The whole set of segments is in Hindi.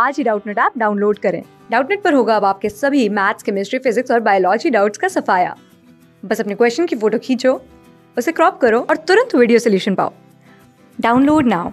आज ही डाउटनेट ऐप डाउनलोड करें डाउटनेट पर होगा अब आपके सभी मैथ्स केमिस्ट्री फिजिक्स और बायोलॉजी डाउट्स का सफाया बस अपने क्वेश्चन की फोटो खींचो उसे क्रॉप करो और तुरंत वीडियो सोल्यूशन पाओ download now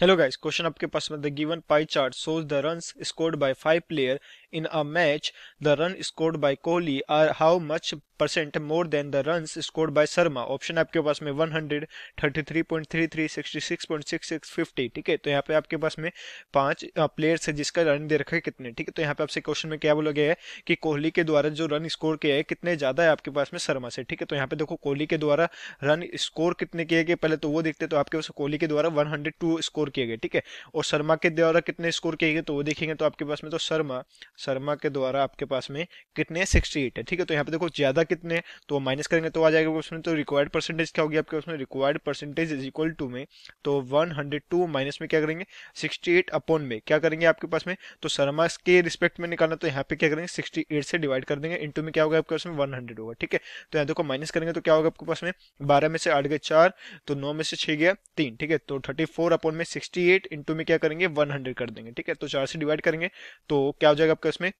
hello guys question आपके पास में the given pie chart shows the run scored by five player in a match the run scored by Kohli are how much percent more than the run scored by Sharma option आपके पास में one hundred thirty three three three point sixty six six six fifty ठीक है तो यहाँ पे आपके पास में पांच प्लेयर्स है जिसका रन दे रखा है कितने ठीक है तो यहाँ पे आपसे क्वेश्चन में क्या बोला गया है कि कोहली के द्वारा जो रन स्कोर किया है कितने ज्यादा है आपके पास में शर्मा से ठीक है तो यहाँ पे देखो कोहली के द्वारा रन स्कोर कितने किए गए पहले तो वो देखते तो आपके पास कोहली के द्वारा वन स्कोर किए गए ठीक है और शर्मा के द्वारा कितने स्कोर किए गए तो वो देखेंगे तो आपके पास में तो शर्मा शर्मा के द्वारा आपके पास में कितने सिक्सटी है ठीक है तो यहाँ पे देखो ज्यादा ज्यादा कितने तो माइनस करेंगे तो आ जाएगा उसमें तो रिक्वायर्ड परसेंटेज क्या होगी आपके उसमें required percentage is equal to में तो वन हंड्रेड टू माइनस में क्या करेंगे सिक्सटी एट अपॉन में क्या करेंगे आपके पास में तो शर्मा के रिस्पेक्ट में निकालना तो यहाँ पे क्या करेंगे सिक्सटी एट से डिवाइड कर देंगे इंटू में क्या होगा आपके पास में वन हंड्रेड होगा ठीक है तो यहाँ देखो माइनस करेंगे तो क्या होगा आपके पास में बारह में से आठ गए चार तो नौ में से छः गया तीन ठीक है तो थर्टी फोर अपॉन में सिक्सटी एट इंटू में क्या करेंगे वन हंड्रेड कर देंगे ठीक है तो चार से डिवाइड करेंगे तो क्या हो जाएगा आपका इसमें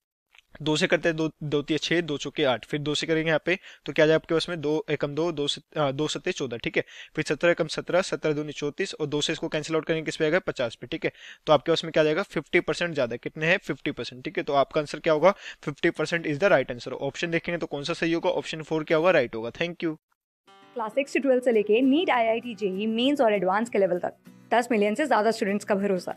दो से करते हैं दो दो तीन छः दो चौके आठ फिर दो से करेंगे यहाँ पे तो क्या जाए आपके पास में दो एकम दो दो हाँ, दो चौदह ठीक है फिर सत्रह एकम सत्रह सत्रह दूनी चौतीस और दो से इसको कैंसिल आउट करेंगे किस पे आएगा पचास पे ठीक है तो आपके पास में क्या जाएगा फिफ्टी परसेंट ज़्यादा कितने हैं फिफ्टी परसेंट ठीक है तो आपका आंसर क्या होगा fifty percent is the right answer option देखेंगे तो कौन सा सही होगा ऑप्शन फोर क्या होगा राइट होगा थैंक यू क्लास सिक्स से ट्वेल्थ से NEET I I T JEE mains और एडवांस के लेवल तक दस मिलियन से ज़्यादा स्टूडेंट्स का भरोसा